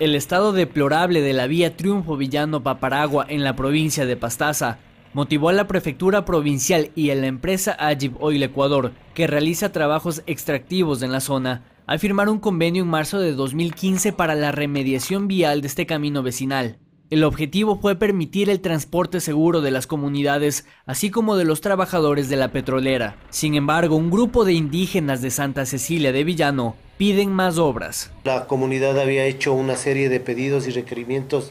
El estado deplorable de la vía Triunfo Villano Paparagua en la provincia de Pastaza motivó a la prefectura provincial y a la empresa Agip Oil Ecuador, que realiza trabajos extractivos en la zona, a firmar un convenio en marzo de 2015 para la remediación vial de este camino vecinal. El objetivo fue permitir el transporte seguro de las comunidades, así como de los trabajadores de la petrolera. Sin embargo, un grupo de indígenas de Santa Cecilia de Villano piden más obras. La comunidad había hecho una serie de pedidos y requerimientos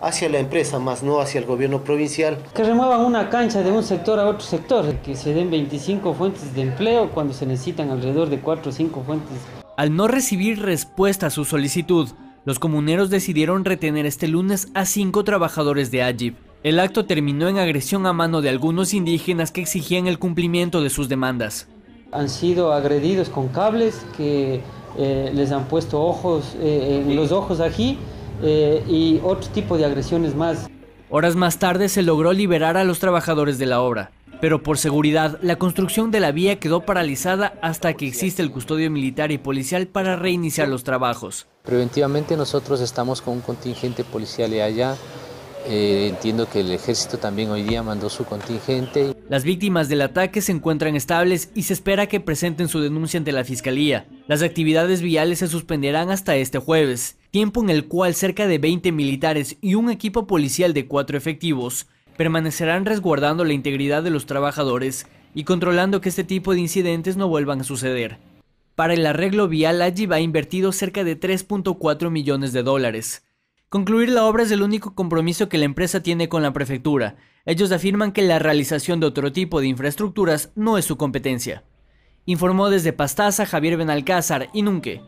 hacia la empresa, más no hacia el gobierno provincial. Que remuevan una cancha de un sector a otro sector, que se den 25 fuentes de empleo cuando se necesitan alrededor de 4 o 5 fuentes. Al no recibir respuesta a su solicitud, los comuneros decidieron retener este lunes a cinco trabajadores de Ajib. El acto terminó en agresión a mano de algunos indígenas que exigían el cumplimiento de sus demandas. Han sido agredidos con cables que eh, les han puesto ojos, eh, en los ojos aquí eh, y otro tipo de agresiones más. Horas más tarde se logró liberar a los trabajadores de la obra, pero por seguridad la construcción de la vía quedó paralizada hasta que existe el custodio militar y policial para reiniciar los trabajos. Preventivamente nosotros estamos con un contingente policial allá. Eh, entiendo que el ejército también hoy día mandó su contingente. Las víctimas del ataque se encuentran estables y se espera que presenten su denuncia ante la fiscalía. Las actividades viales se suspenderán hasta este jueves, tiempo en el cual cerca de 20 militares y un equipo policial de cuatro efectivos permanecerán resguardando la integridad de los trabajadores y controlando que este tipo de incidentes no vuelvan a suceder. Para el arreglo vial, allí ha invertido cerca de 3.4 millones de dólares. Concluir la obra es el único compromiso que la empresa tiene con la prefectura. Ellos afirman que la realización de otro tipo de infraestructuras no es su competencia. Informó desde Pastaza Javier Benalcázar, y Nunque.